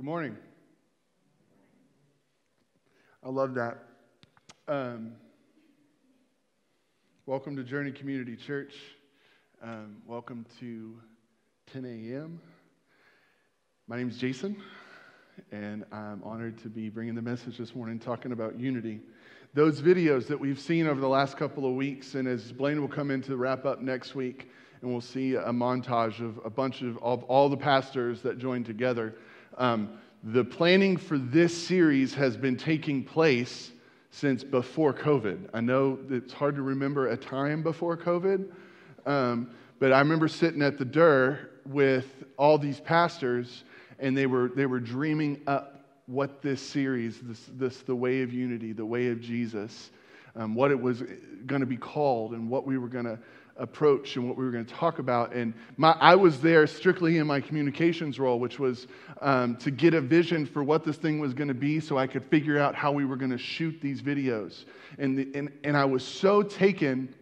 Good morning. I love that. Um, welcome to Journey Community Church. Um, welcome to 10 a.m. My name is Jason, and I'm honored to be bringing the message this morning talking about unity. Those videos that we've seen over the last couple of weeks, and as Blaine will come in to wrap up next week, and we'll see a montage of a bunch of, of all the pastors that joined together um, the planning for this series has been taking place since before COVID. I know it's hard to remember a time before COVID, um, but I remember sitting at the Dur with all these pastors, and they were, they were dreaming up what this series, this, this the way of unity, the way of Jesus, um, what it was going to be called, and what we were going to approach and what we were going to talk about. And my, I was there strictly in my communications role, which was um, to get a vision for what this thing was going to be so I could figure out how we were going to shoot these videos. And, the, and, and I was so taken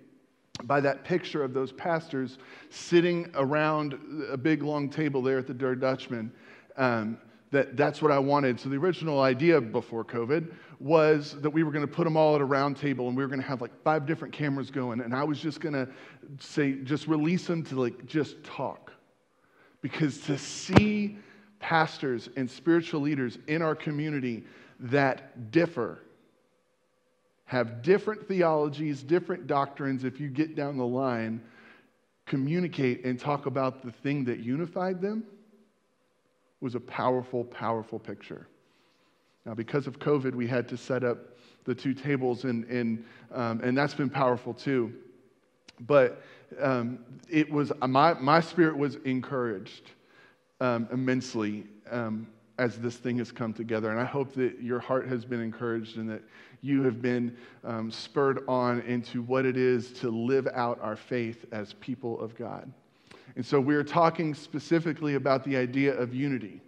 by that picture of those pastors sitting around a big long table there at the Der Dutchman. Um, that that's what I wanted. So the original idea before COVID was that we were going to put them all at a round table and we were going to have like five different cameras going and I was just going to say just release them to like just talk. Because to see pastors and spiritual leaders in our community that differ have different theologies, different doctrines if you get down the line communicate and talk about the thing that unified them was a powerful, powerful picture. Now, because of COVID, we had to set up the two tables, and, and, um, and that's been powerful too. But um, it was, uh, my, my spirit was encouraged um, immensely um, as this thing has come together. And I hope that your heart has been encouraged and that you have been um, spurred on into what it is to live out our faith as people of God. And so we are talking specifically about the idea of unity.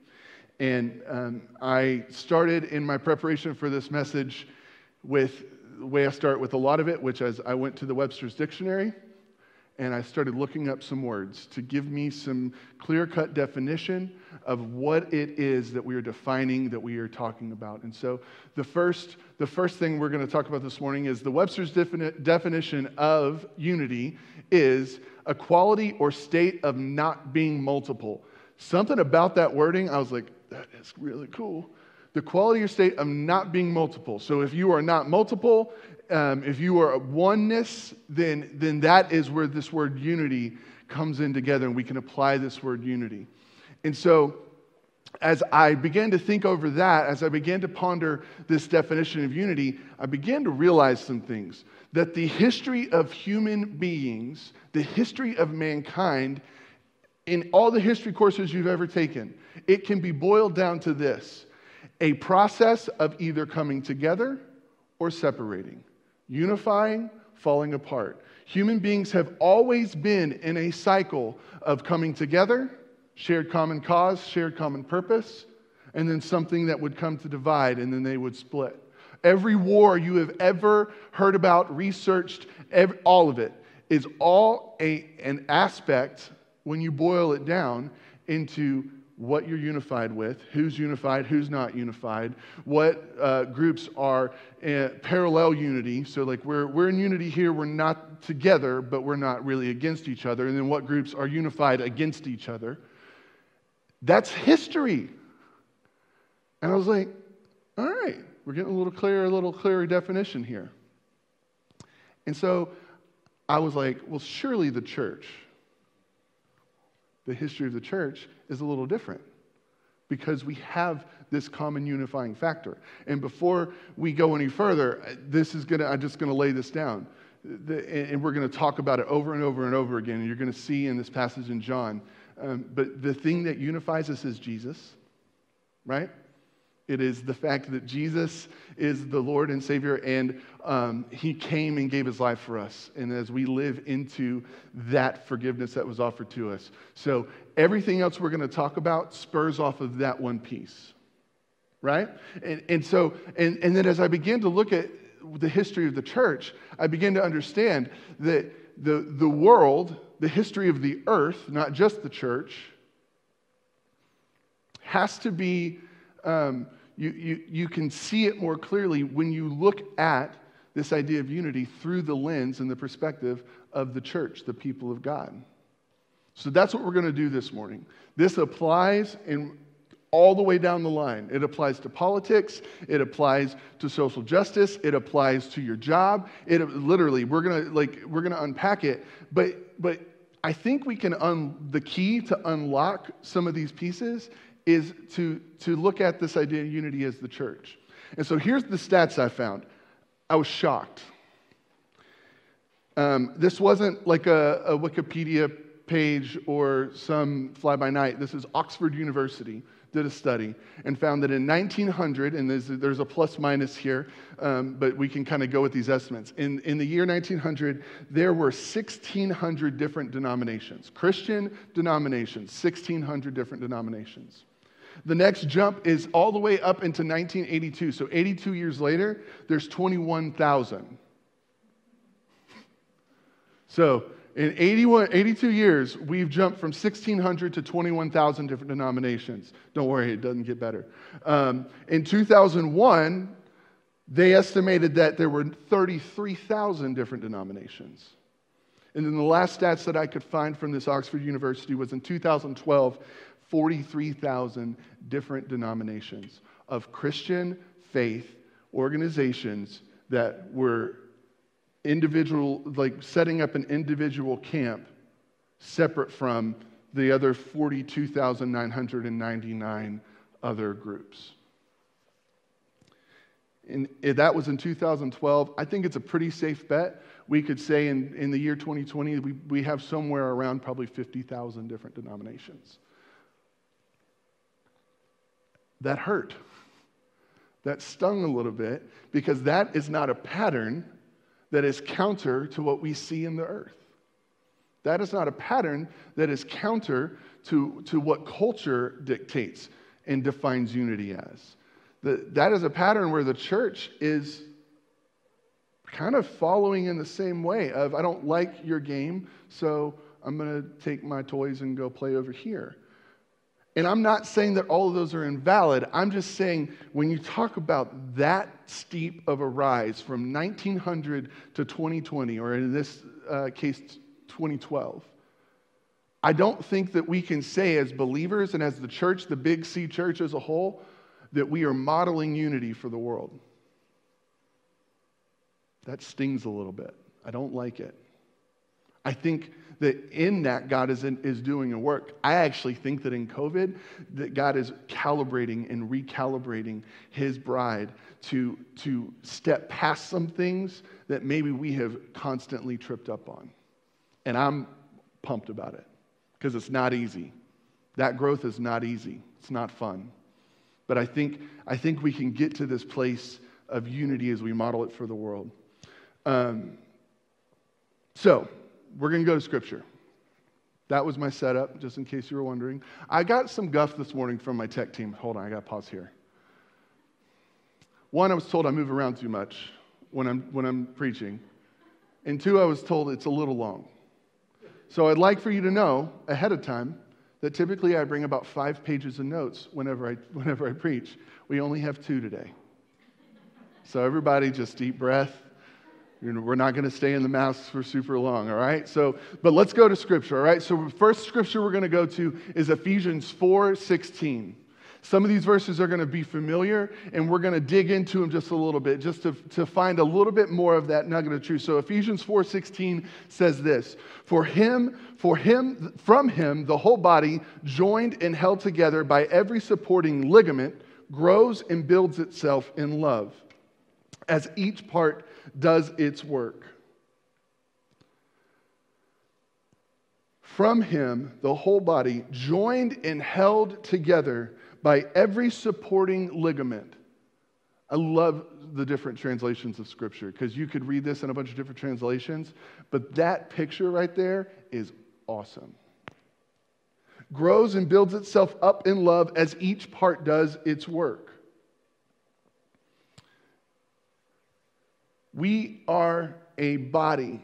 And um, I started in my preparation for this message with the way I start with a lot of it, which is I went to the Webster's Dictionary and I started looking up some words to give me some clear cut definition of what it is that we are defining, that we are talking about. And so the first, the first thing we're going to talk about this morning is the Webster's defini- definition of unity is a quality or state of not being multiple. Something about that wording, I was like, that is really cool. The quality of your state of not being multiple. So if you are not multiple, um, if you are oneness, then, then that is where this word unity comes in together and we can apply this word unity. And so as I began to think over that, as I began to ponder this definition of unity, I began to realize some things. That the history of human beings, the history of mankind, in all the history courses you've ever taken, it can be boiled down to this a process of either coming together or separating, unifying, falling apart. Human beings have always been in a cycle of coming together, shared common cause, shared common purpose, and then something that would come to divide, and then they would split. Every war you have ever heard about, researched, every, all of it, is all a, an aspect, when you boil it down, into what you're unified with, who's unified, who's not unified, what uh, groups are eh, parallel unity. So, like, we're, we're in unity here, we're not together, but we're not really against each other. And then what groups are unified against each other. That's history. And I was like, all right, we're getting a little clearer, a little clearer definition here. And so I was like, well, surely the church, the history of the church, is a little different because we have this common unifying factor. And before we go any further, this is gonna, I'm just going to lay this down. The, and we're going to talk about it over and over and over again. And you're going to see in this passage in John. Um, but the thing that unifies us is Jesus, right? It is the fact that Jesus is the Lord and Savior, and um, He came and gave His life for us. And as we live into that forgiveness that was offered to us. So, everything else we're going to talk about spurs off of that one piece, right? And, and so, and, and then as I begin to look at the history of the church, I begin to understand that the, the world, the history of the earth, not just the church, has to be. Um, you, you, you can see it more clearly when you look at this idea of unity through the lens and the perspective of the church, the people of God. So that's what we're going to do this morning. This applies in all the way down the line. It applies to politics, it applies to social justice, it applies to your job. It literally we're going to like we're going to unpack it, but but I think we can un- the key to unlock some of these pieces is to, to look at this idea of unity as the church. And so here's the stats I found. I was shocked. Um, this wasn't like a, a Wikipedia page or some fly by night. This is Oxford University did a study and found that in 1900, and there's, there's a plus minus here, um, but we can kind of go with these estimates. In, in the year 1900, there were 1,600 different denominations, Christian denominations, 1,600 different denominations. The next jump is all the way up into 1982. So 82 years later, there's 21,000. So in 81, 82 years, we've jumped from 1,600 to 21,000 different denominations. Don't worry, it doesn't get better. Um, in 2001, they estimated that there were 33,000 different denominations. And then the last stats that I could find from this Oxford University was in 2012, 43,000 different denominations of Christian faith organizations that were individual, like setting up an individual camp separate from the other 42,999 other groups. And that was in 2012. I think it's a pretty safe bet. We could say in, in the year 2020, we, we have somewhere around probably 50,000 different denominations that hurt, that stung a little bit, because that is not a pattern that is counter to what we see in the earth. That is not a pattern that is counter to, to what culture dictates and defines unity as. The, that is a pattern where the church is kind of following in the same way of I don't like your game, so I'm going to take my toys and go play over here. And I'm not saying that all of those are invalid. I'm just saying when you talk about that steep of a rise from 1900 to 2020, or in this uh, case, 2012, I don't think that we can say as believers and as the church, the Big C church as a whole, that we are modeling unity for the world. That stings a little bit. I don't like it. I think that in that God is, in, is doing a work. I actually think that in COVID, that God is calibrating and recalibrating his bride to, to step past some things that maybe we have constantly tripped up on. And I'm pumped about it because it's not easy. That growth is not easy. It's not fun. But I think, I think we can get to this place of unity as we model it for the world. Um, so, we're going to go to scripture. That was my setup, just in case you were wondering. I got some guff this morning from my tech team. Hold on, I got to pause here. One, I was told I move around too much when I'm, when I'm preaching. And two, I was told it's a little long. So I'd like for you to know ahead of time that typically I bring about five pages of notes whenever I, whenever I preach. We only have two today. So everybody just deep breath we're not going to stay in the masks for super long, all right? So, but let's go to scripture, all right? So, first scripture we're going to go to is Ephesians 4 16. Some of these verses are going to be familiar, and we're going to dig into them just a little bit, just to, to find a little bit more of that nugget of truth. So Ephesians 4:16 says this: For him, for him, from him, the whole body, joined and held together by every supporting ligament, grows and builds itself in love. As each part does its work. From him, the whole body, joined and held together by every supporting ligament. I love the different translations of Scripture because you could read this in a bunch of different translations, but that picture right there is awesome. Grows and builds itself up in love as each part does its work. We are a body.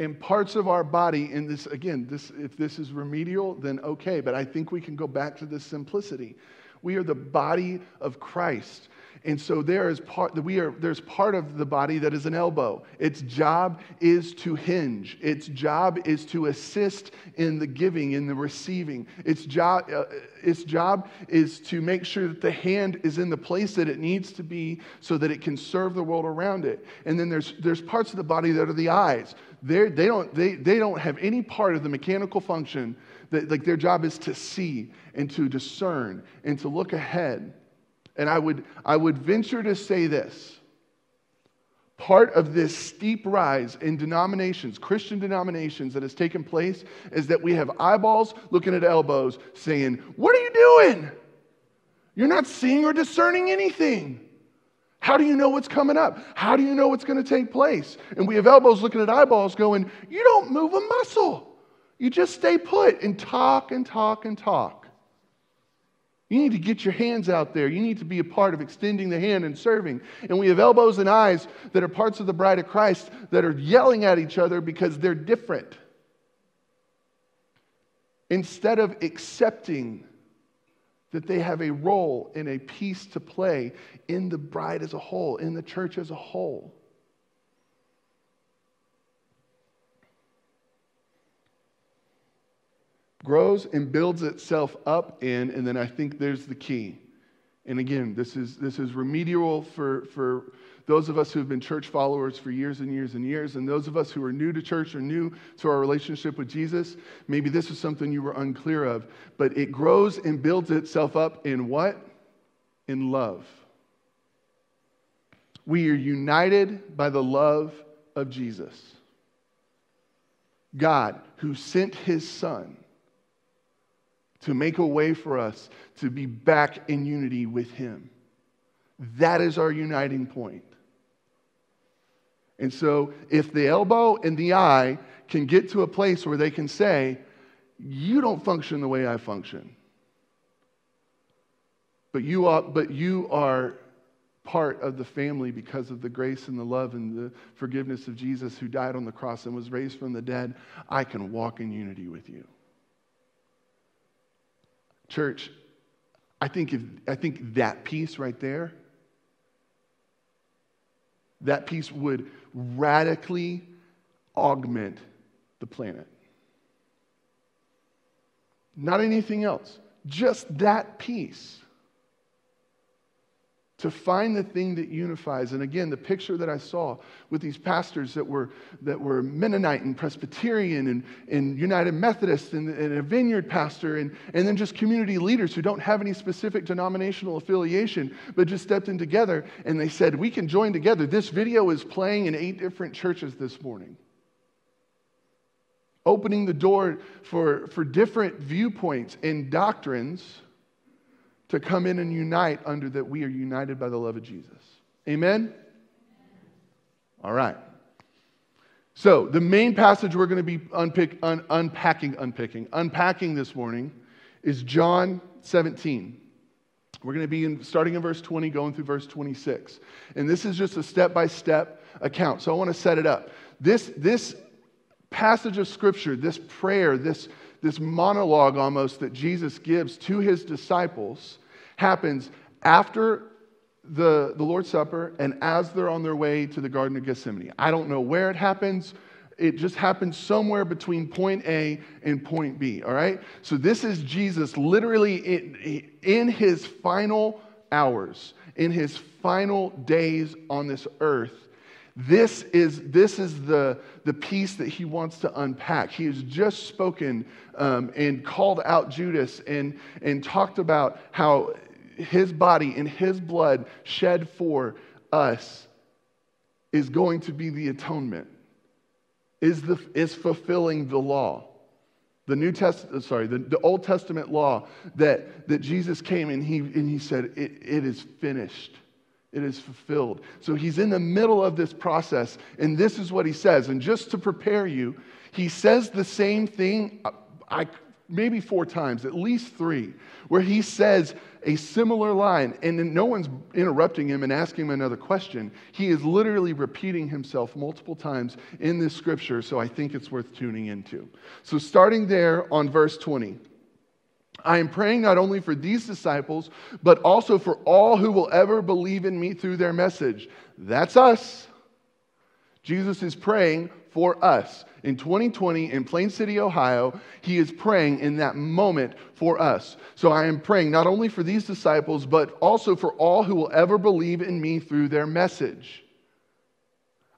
And parts of our body, and this again, this, if this is remedial, then okay, but I think we can go back to this simplicity. We are the body of Christ. And so there is part we are there's part of the body that is an elbow. Its job is to hinge. Its job is to assist in the giving, in the receiving. Its job uh, its job is to make sure that the hand is in the place that it needs to be so that it can serve the world around it. And then there's there's parts of the body that are the eyes. They're, they they do not they, they don't have any part of the mechanical function that like their job is to see and to discern and to look ahead. And I would, I would venture to say this part of this steep rise in denominations, Christian denominations, that has taken place is that we have eyeballs looking at elbows saying, What are you doing? You're not seeing or discerning anything. How do you know what's coming up? How do you know what's going to take place? And we have elbows looking at eyeballs going, You don't move a muscle. You just stay put and talk and talk and talk. You need to get your hands out there. You need to be a part of extending the hand and serving. And we have elbows and eyes that are parts of the bride of Christ that are yelling at each other because they're different. Instead of accepting that they have a role and a piece to play in the bride as a whole, in the church as a whole. grows and builds itself up in, and then I think there's the key. And again, this is, this is remedial for, for those of us who have been church followers for years and years and years, and those of us who are new to church or new to our relationship with Jesus, maybe this is something you were unclear of, but it grows and builds itself up in what? In love. We are united by the love of Jesus. God, who sent his son to make a way for us to be back in unity with Him. That is our uniting point. And so, if the elbow and the eye can get to a place where they can say, You don't function the way I function, but you are, but you are part of the family because of the grace and the love and the forgiveness of Jesus who died on the cross and was raised from the dead, I can walk in unity with you. Church, I think, if, I think that piece right there, that piece would radically augment the planet. Not anything else, just that piece to find the thing that unifies. And again, the picture that I saw with these pastors that were, that were Mennonite and Presbyterian and, and United Methodist and, and a vineyard pastor and, and then just community leaders who don't have any specific denominational affiliation, but just stepped in together and they said, We can join together. This video is playing in eight different churches this morning. Opening the door for, for different viewpoints and doctrines to come in and unite under that we are united by the love of Jesus. Amen? All right. So, the main passage we're going to be unpick, un, unpacking, unpicking, unpacking this morning is John 17. We're going to be in, starting in verse 20, going through verse 26. And this is just a step by step account. So, I want to set it up. This, this passage of scripture, this prayer, this, this monologue almost that Jesus gives to his disciples happens after the, the Lord's Supper and as they're on their way to the Garden of Gethsemane. I don't know where it happens. It just happens somewhere between point A and point B, all right? So this is Jesus literally in, in his final hours, in his final days on this earth this is, this is the, the piece that he wants to unpack. He has just spoken um, and called out Judas and, and talked about how his body and his blood shed for us is going to be the atonement, is, the, is fulfilling the law. The New Testament, uh, sorry, the, the Old Testament law that, that Jesus came and he, and he said, it, it is finished it is fulfilled. So he's in the middle of this process, and this is what he says. And just to prepare you, he says the same thing, uh, I, maybe four times, at least three, where he says a similar line, and no one's interrupting him and asking him another question. He is literally repeating himself multiple times in this scripture, so I think it's worth tuning into. So starting there on verse 20. I am praying not only for these disciples, but also for all who will ever believe in me through their message. That's us. Jesus is praying for us. In 2020, in Plain City, Ohio, he is praying in that moment for us. So I am praying not only for these disciples, but also for all who will ever believe in me through their message.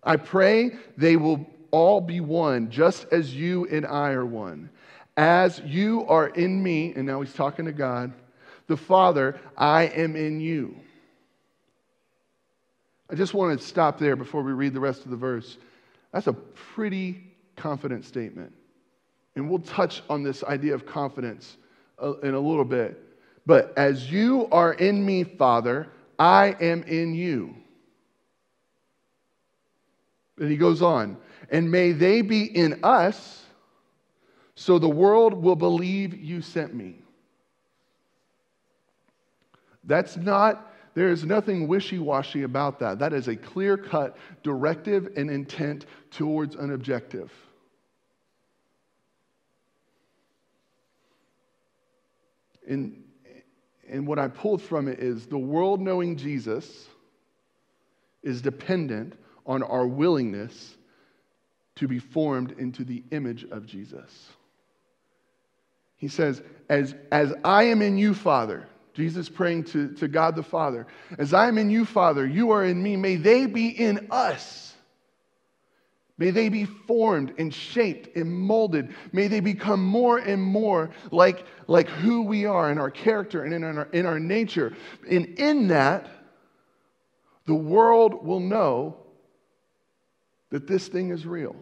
I pray they will all be one, just as you and I are one. As you are in me, and now he's talking to God, the Father, I am in you. I just want to stop there before we read the rest of the verse. That's a pretty confident statement. And we'll touch on this idea of confidence uh, in a little bit. But as you are in me, Father, I am in you. And he goes on, and may they be in us so the world will believe you sent me. That's not, there is nothing wishy washy about that. That is a clear cut directive and intent towards an objective. And, and what I pulled from it is the world knowing Jesus is dependent on our willingness to be formed into the image of Jesus. He says, As, as I am in you, Father, Jesus praying to, to God the Father, as I am in you, Father, you are in me, may they be in us. May they be formed and shaped and molded. May they become more and more like, like who we are in our character and in our, in our nature. And in that, the world will know that this thing is real.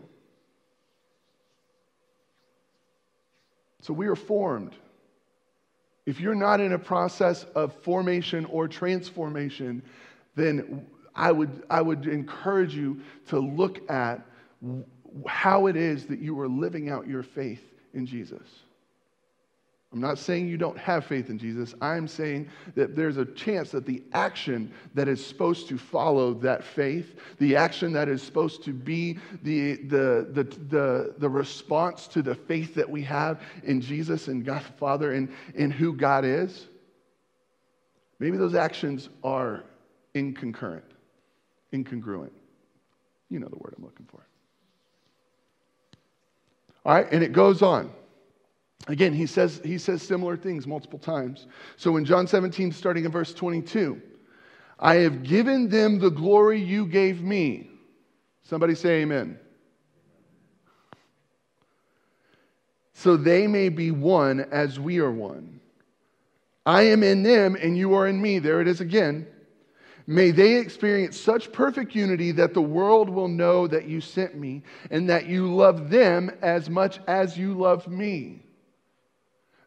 So we are formed. If you're not in a process of formation or transformation, then I would, I would encourage you to look at how it is that you are living out your faith in Jesus. I'm not saying you don't have faith in Jesus. I'm saying that there's a chance that the action that is supposed to follow that faith, the action that is supposed to be the, the, the, the, the response to the faith that we have in Jesus and God the Father and, and who God is, maybe those actions are inconcurrent, incongruent. You know the word I'm looking for. All right, and it goes on. Again, he says, he says similar things multiple times. So in John 17, starting in verse 22, I have given them the glory you gave me. Somebody say amen. So they may be one as we are one. I am in them and you are in me. There it is again. May they experience such perfect unity that the world will know that you sent me and that you love them as much as you love me.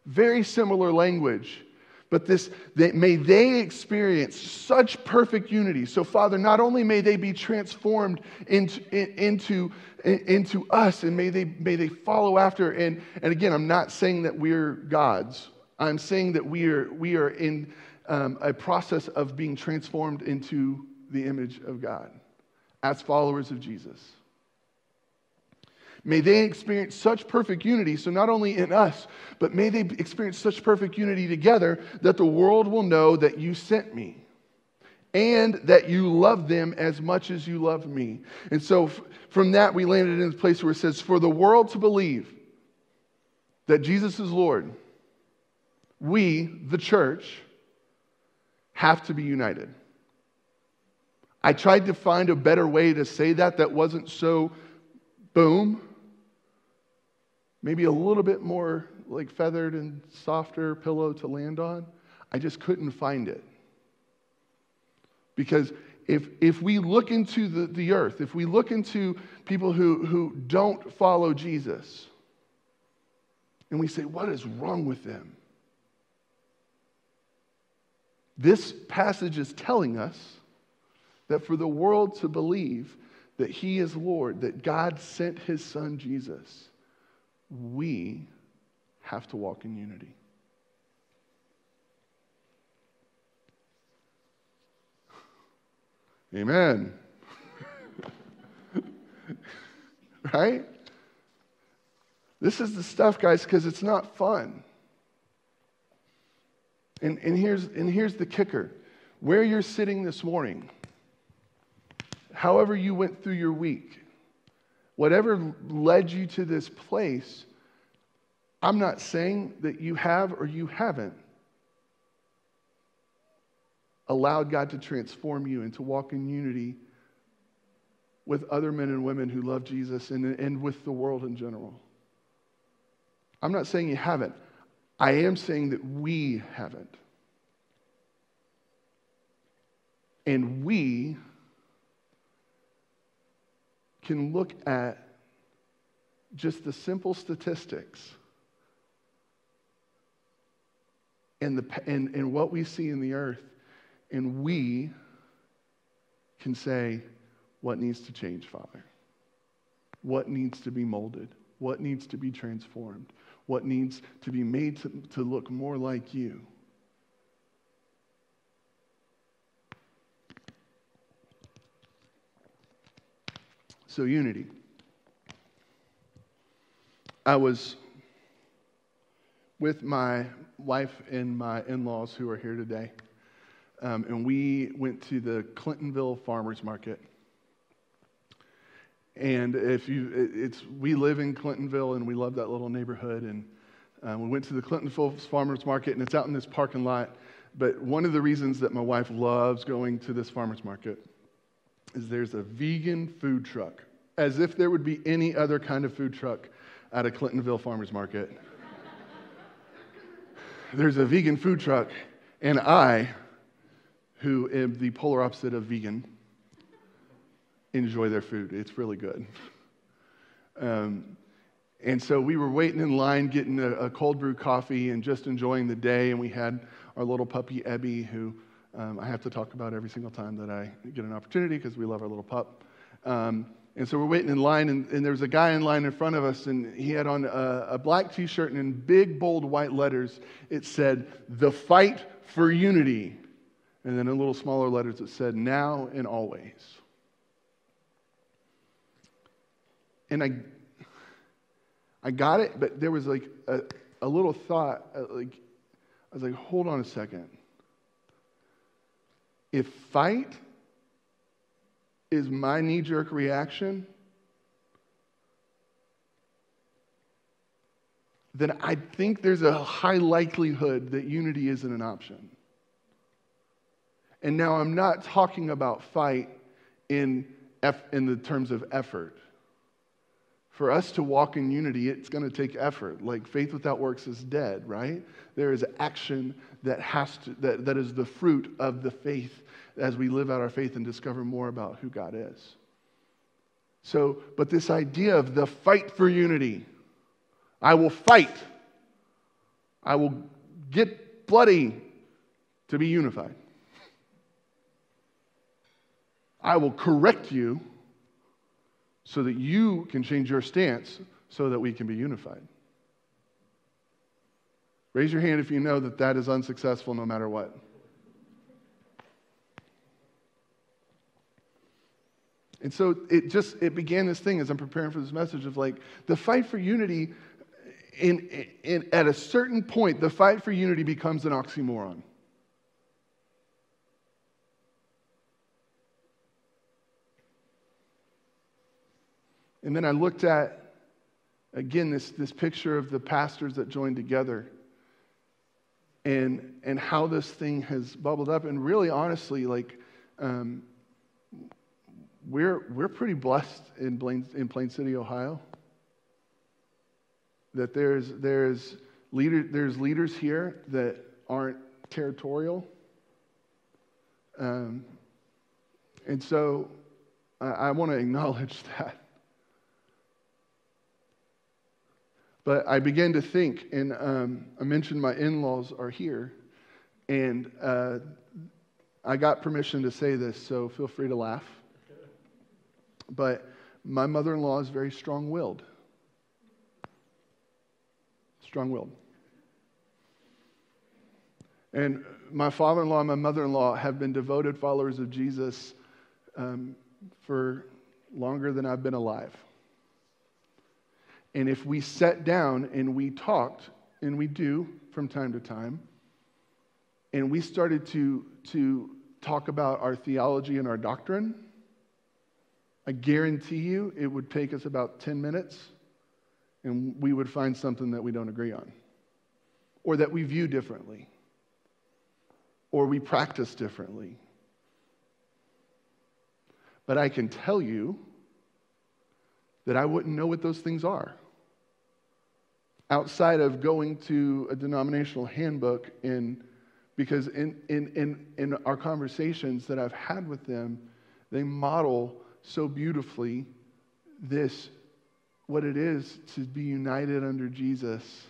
Very similar language. But this, they, may they experience such perfect unity. So, Father, not only may they be transformed into, into, into us, and may they, may they follow after. And, and again, I'm not saying that we're gods, I'm saying that we are, we are in um, a process of being transformed into the image of God as followers of Jesus. May they experience such perfect unity, so not only in us, but may they experience such perfect unity together that the world will know that you sent me and that you love them as much as you love me. And so f- from that, we landed in the place where it says, For the world to believe that Jesus is Lord, we, the church, have to be united. I tried to find a better way to say that that wasn't so boom maybe a little bit more like feathered and softer pillow to land on. I just couldn't find it. Because if, if we look into the, the earth, if we look into people who, who don't follow Jesus, and we say, What is wrong with them? This passage is telling us that for the world to believe that He is Lord, that God sent His Son Jesus, we have to walk in unity. Amen. right? This is the stuff, guys, because it's not fun. And, and, here's, and here's the kicker where you're sitting this morning, however, you went through your week, whatever led you to this place, I'm not saying that you have or you haven't allowed God to transform you and to walk in unity with other men and women who love Jesus and, and with the world in general. I'm not saying you haven't. I am saying that we haven't. And we can look at just the simple statistics and, the, and, and what we see in the earth, and we can say, What needs to change, Father? What needs to be molded? What needs to be transformed? What needs to be made to, to look more like you? So, unity. I was with my wife and my in laws who are here today, um, and we went to the Clintonville Farmers Market. And if you, it's we live in Clintonville and we love that little neighborhood. And uh, we went to the Clintonville Farmers Market, and it's out in this parking lot. But one of the reasons that my wife loves going to this farmers market is there's a vegan food truck, as if there would be any other kind of food truck at a Clintonville Farmers Market. there's a vegan food truck, and I, who am the polar opposite of vegan, enjoy their food. It's really good. Um, and so we were waiting in line, getting a, a cold brew coffee, and just enjoying the day. And we had our little puppy, Ebby, who um, I have to talk about every single time that I get an opportunity because we love our little pup. Um, and so we're waiting in line, and, and, there was a guy in line in front of us, and he had on a, a black t shirt, and in big, bold white letters, it said, The Fight for Unity. And then in little smaller letters, it said, Now and Always. And I, I got it, but there was like a, a little thought, uh, like, I was like, hold on a second. If fight is my knee jerk reaction, then I think there's a high likelihood that unity isn't an option. And now I'm not talking about fight in, F, in the terms of effort. For us to walk in unity, it's going to take effort. Like faith without works is dead, right? There is action that, has to, that, that is the fruit of the faith as we live out our faith and discover more about who God is. So, but this idea of the fight for unity I will fight, I will get bloody to be unified. I will correct you so that you can change your stance so that we can be unified. Raise your hand if you know that that is unsuccessful no matter what. And so it just it began this thing as I'm preparing for this message of like the fight for unity in, in, at a certain point the fight for unity becomes an oxymoron. And then I looked at again this, this picture of the pastors that joined together and and how this thing has bubbled up and really honestly like um, we're, we're pretty blessed in Plain, in Plain City, Ohio, that there's, there's, leader, there's leaders here that aren't territorial. Um, and so I, I want to acknowledge that. But I began to think, and um, I mentioned my in laws are here, and uh, I got permission to say this, so feel free to laugh. But my mother in law is very strong willed. Strong willed. And my father in law and my mother in law have been devoted followers of Jesus um, for longer than I've been alive. And if we sat down and we talked, and we do from time to time, and we started to, to talk about our theology and our doctrine, I guarantee you it would take us about 10 minutes and we would find something that we don't agree on or that we view differently or we practice differently. But I can tell you that I wouldn't know what those things are outside of going to a denominational handbook and because in, in, in, in our conversations that I've had with them, they model so beautifully this what it is to be united under Jesus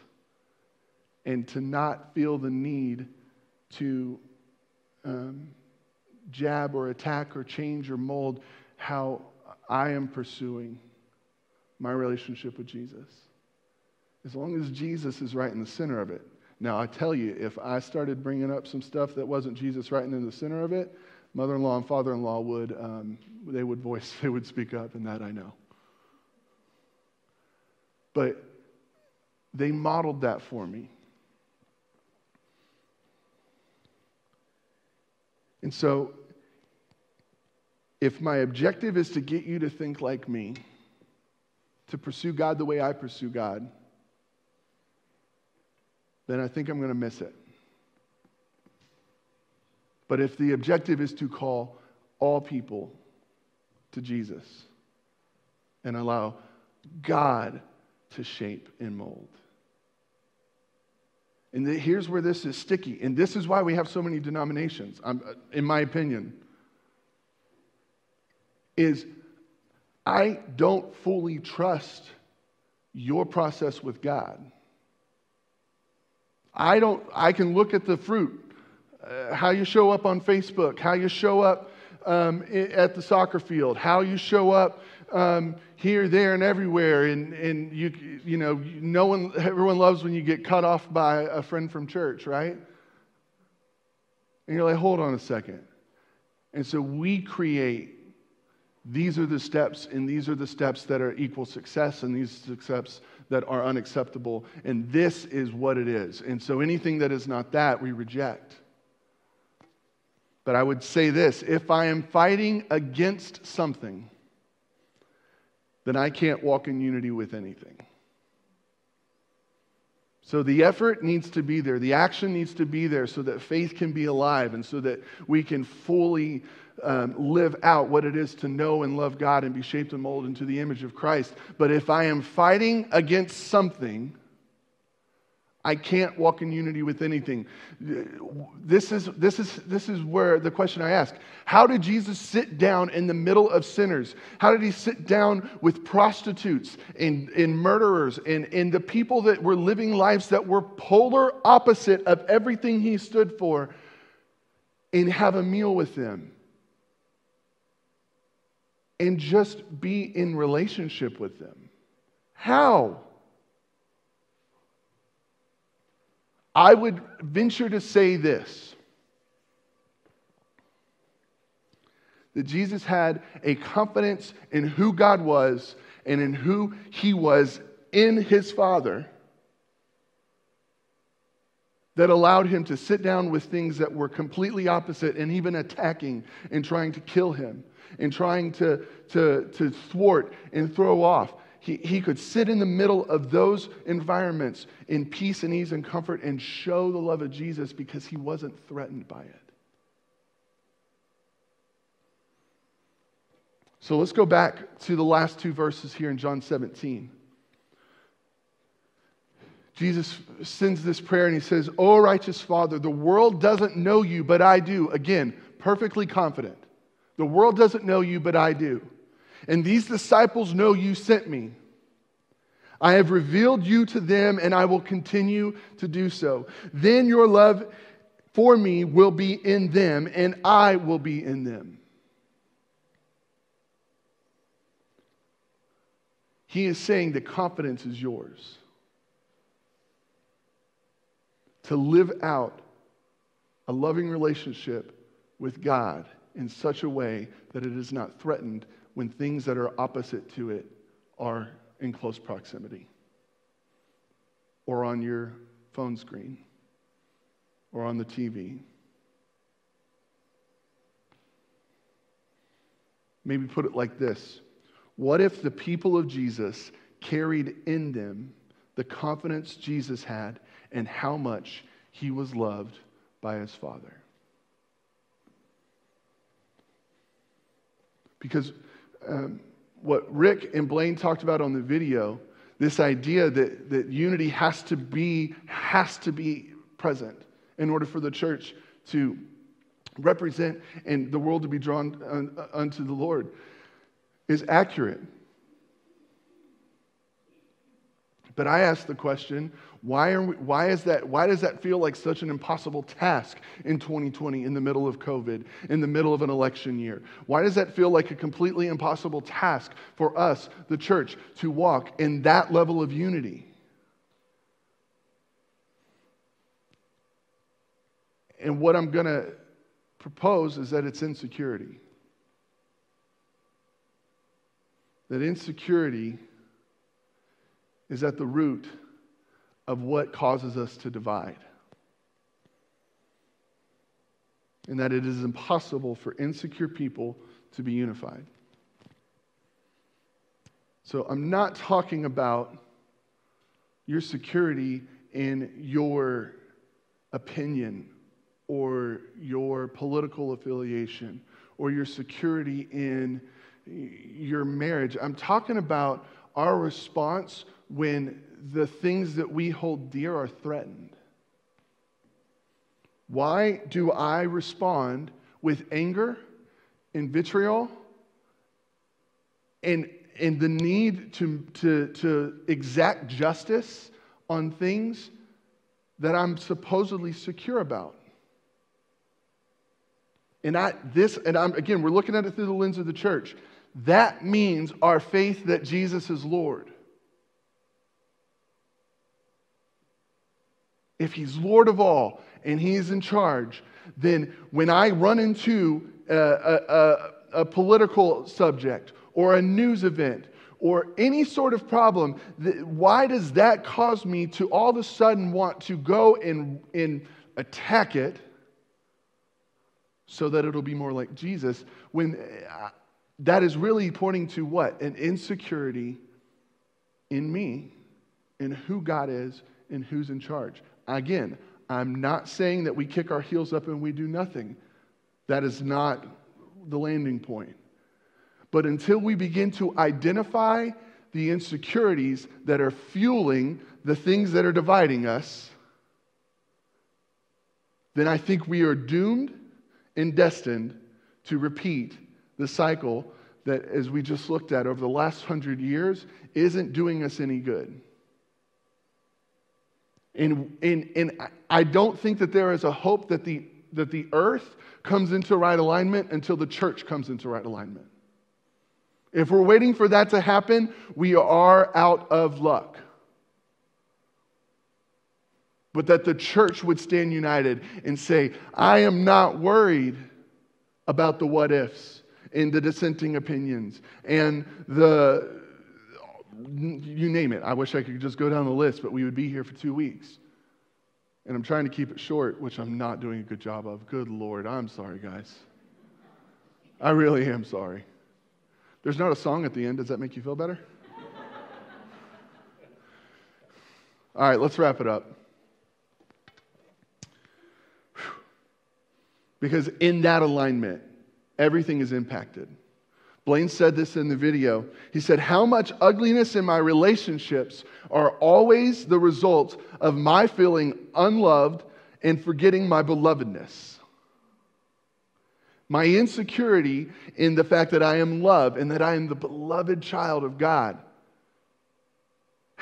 and to not feel the need to um, jab or attack or change or mold how I am pursuing my relationship with Jesus. As long as Jesus is right in the center of it. Now, I tell you, if I started bringing up some stuff that wasn't Jesus right in the center of it, mother-in-law and father-in-law would um, they would voice they would speak up and that i know but they modeled that for me and so if my objective is to get you to think like me to pursue god the way i pursue god then i think i'm going to miss it but if the objective is to call all people to Jesus and allow God to shape and mold. And the, here's where this is sticky. And this is why we have so many denominations, I'm, uh, in my opinion. Is I don't fully trust your process with God. I don't I can look at the fruit uh, how you show up on Facebook, how you show up um, at the soccer field, how you show up um, here, there, and everywhere. And, and you, you know, no one, everyone loves when you get cut off by a friend from church, right? And you're like, hold on a second. And so we create these are the steps, and these are the steps that are equal success, and these steps that are unacceptable. And this is what it is. And so anything that is not that, we reject. But I would say this if I am fighting against something, then I can't walk in unity with anything. So the effort needs to be there, the action needs to be there so that faith can be alive and so that we can fully um, live out what it is to know and love God and be shaped and molded into the image of Christ. But if I am fighting against something, I can't walk in unity with anything. This is, this, is, this is where the question I ask How did Jesus sit down in the middle of sinners? How did he sit down with prostitutes and, and murderers and, and the people that were living lives that were polar opposite of everything he stood for and have a meal with them? And just be in relationship with them. How? I would venture to say this that Jesus had a confidence in who God was and in who he was in his Father that allowed him to sit down with things that were completely opposite and even attacking and trying to kill him and trying to, to, to thwart and throw off. He, he could sit in the middle of those environments in peace and ease and comfort and show the love of Jesus because he wasn't threatened by it. So let's go back to the last two verses here in John 17. Jesus sends this prayer and he says, O righteous Father, the world doesn't know you, but I do. Again, perfectly confident. The world doesn't know you, but I do and these disciples know you sent me. I have revealed you to them, and I will continue to do so. Then your love for me will be in them, and I will be in them. He is saying the confidence is yours to live out a loving relationship with God in such a way that it is not threatened when things that are opposite to it are in close proximity or on your phone screen or on the TV. Maybe put it like this What if the people of Jesus carried in them the confidence Jesus had and how much he was loved by his Father? Because um, what Rick and Blaine talked about on the video, this idea that, that unity has to be has to be present in order for the church to represent and the world to be drawn un, uh, unto the Lord is accurate But I ask the question why, are we, why, is that, why does that feel like such an impossible task in 2020 in the middle of COVID, in the middle of an election year? Why does that feel like a completely impossible task for us, the church, to walk in that level of unity? And what I'm going to propose is that it's insecurity. That insecurity is at the root of what causes us to divide. And that it is impossible for insecure people to be unified. So I'm not talking about your security in your opinion or your political affiliation or your security in your marriage. I'm talking about our response when the things that we hold dear are threatened? Why do I respond with anger and vitriol and, and the need to, to, to exact justice on things that I'm supposedly secure about? And I, this, and I'm, again, we're looking at it through the lens of the church. That means our faith that Jesus is Lord. If He's Lord of all and He's in charge, then when I run into a, a, a, a political subject or a news event or any sort of problem, why does that cause me to all of a sudden want to go and, and attack it so that it'll be more like Jesus? When uh, that is really pointing to what? An insecurity in me, in who God is, and who's in charge. Again, I'm not saying that we kick our heels up and we do nothing. That is not the landing point. But until we begin to identify the insecurities that are fueling the things that are dividing us, then I think we are doomed and destined to repeat the cycle that, as we just looked at over the last hundred years, isn't doing us any good. And, and, and I don't think that there is a hope that the, that the earth comes into right alignment until the church comes into right alignment. If we're waiting for that to happen, we are out of luck. But that the church would stand united and say, I am not worried about the what ifs. In the dissenting opinions and the you name it. I wish I could just go down the list, but we would be here for two weeks. And I'm trying to keep it short, which I'm not doing a good job of. Good Lord, I'm sorry, guys. I really am sorry. There's not a song at the end. Does that make you feel better? All right, let's wrap it up. Because in that alignment, everything is impacted. Blaine said this in the video. He said, How much ugliness in my relationships are always the result of my feeling unloved and forgetting my belovedness. My insecurity in the fact that I am loved and that I am the beloved child of God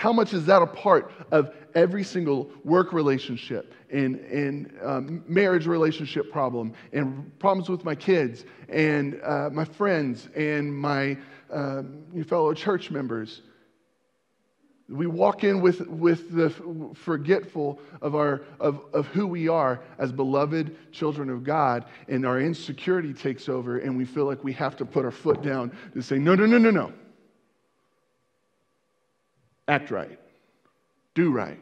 how much is that a part of every single work relationship and, and um, marriage relationship problem and problems with my kids and uh, my friends and my um, fellow church members? We walk in with, with the forgetful of, our, of, of who we are as beloved children of God, and our insecurity takes over, and we feel like we have to put our foot down and say, No, no, no, no, no act right, do right.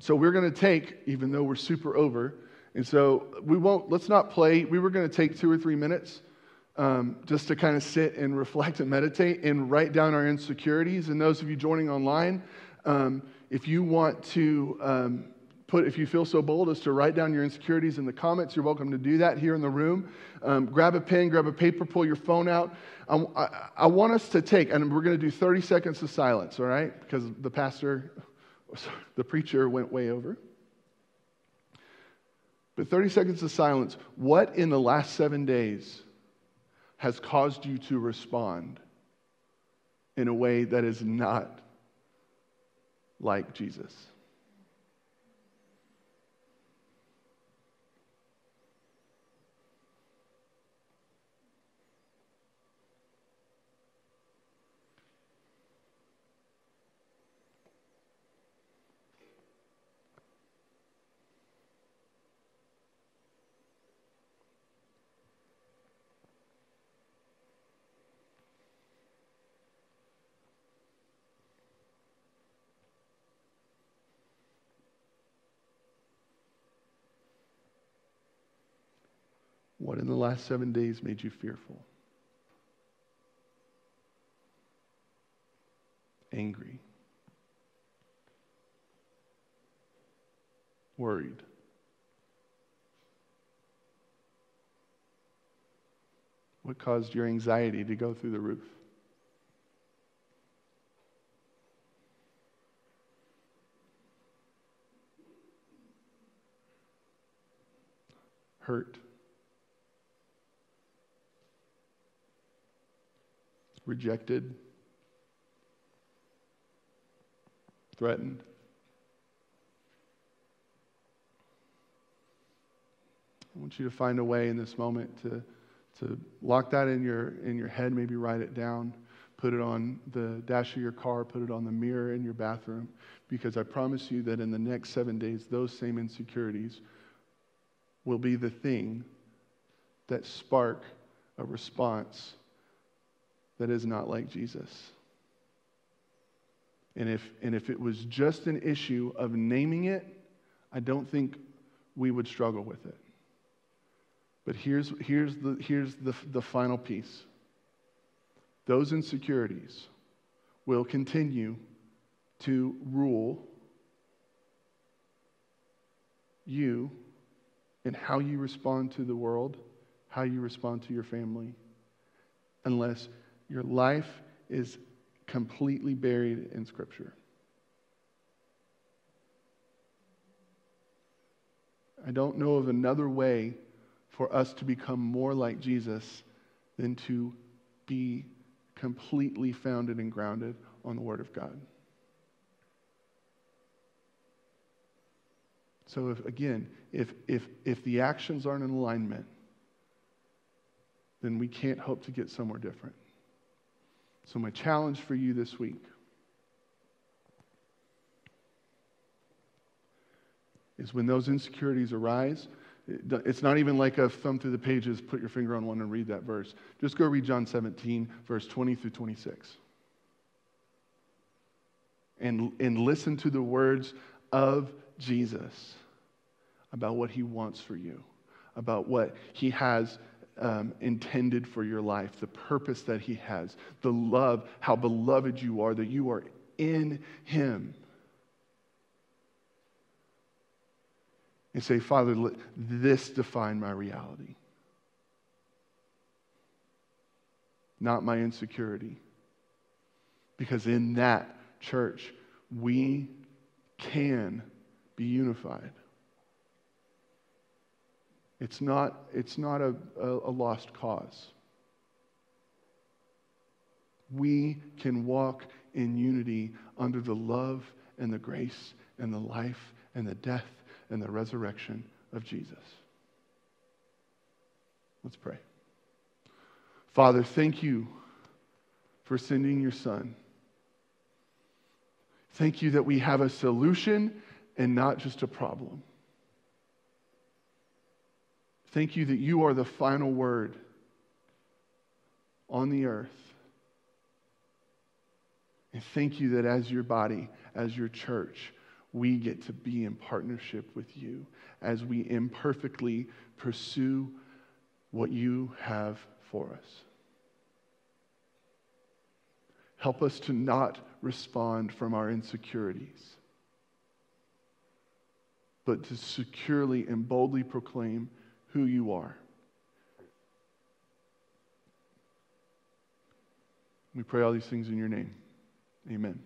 So we're going to take, even though we're super over, and so we won't, let's not play. We were going to take two or three minutes um, just to kind of sit and reflect and meditate and write down our insecurities. And those of you joining online, um, if you want to, um, put, if you feel so bold as to write down your insecurities in the comments, you're welcome to do that here in the room. Um, grab a pen, grab a paper, pull your phone out. I, I, I want us to take, and we're going to do 30 seconds of silence, all right? Because the pastor, the preacher went way over. But 30 seconds of silence. What in the last seven days has caused you to respond in a way that is not like Jesus? What in the last seven days made you fearful? Angry. Worried. What caused your anxiety to go through the roof? Hurt. rejected, threatened. I want you to find a way in this moment to, to lock that in your, in your head, maybe write it down, put it on the dash of your car, put it on the mirror in your bathroom, because I promise you that in the next seven days, those same insecurities will be the thing that spark a response that is not like Jesus. And if, and if it was just an issue of naming it, I don't think we would struggle with it. But here's, here's, the, here's the, the final piece those insecurities will continue to rule you and how you respond to the world, how you respond to your family, unless your life is completely buried in Scripture. I don't know of another way for us to become more like Jesus than to be completely founded and grounded on the Word of God. So, if, again, if, if, if the actions aren't in alignment, then we can't hope to get somewhere different. So, my challenge for you this week is when those insecurities arise, it's not even like a thumb through the pages, put your finger on one and read that verse. Just go read John 17, verse 20 through 26. And, and listen to the words of Jesus about what he wants for you, about what he has um, intended for your life, the purpose that He has, the love, how beloved you are, that you are in Him. And say, Father, let this define my reality, not my insecurity. Because in that, church, we can be unified. It's not, it's not a, a, a lost cause. We can walk in unity under the love and the grace and the life and the death and the resurrection of Jesus. Let's pray. Father, thank you for sending your Son. Thank you that we have a solution and not just a problem. Thank you that you are the final word on the earth. And thank you that as your body, as your church, we get to be in partnership with you as we imperfectly pursue what you have for us. Help us to not respond from our insecurities, but to securely and boldly proclaim who you are. We pray all these things in your name. Amen.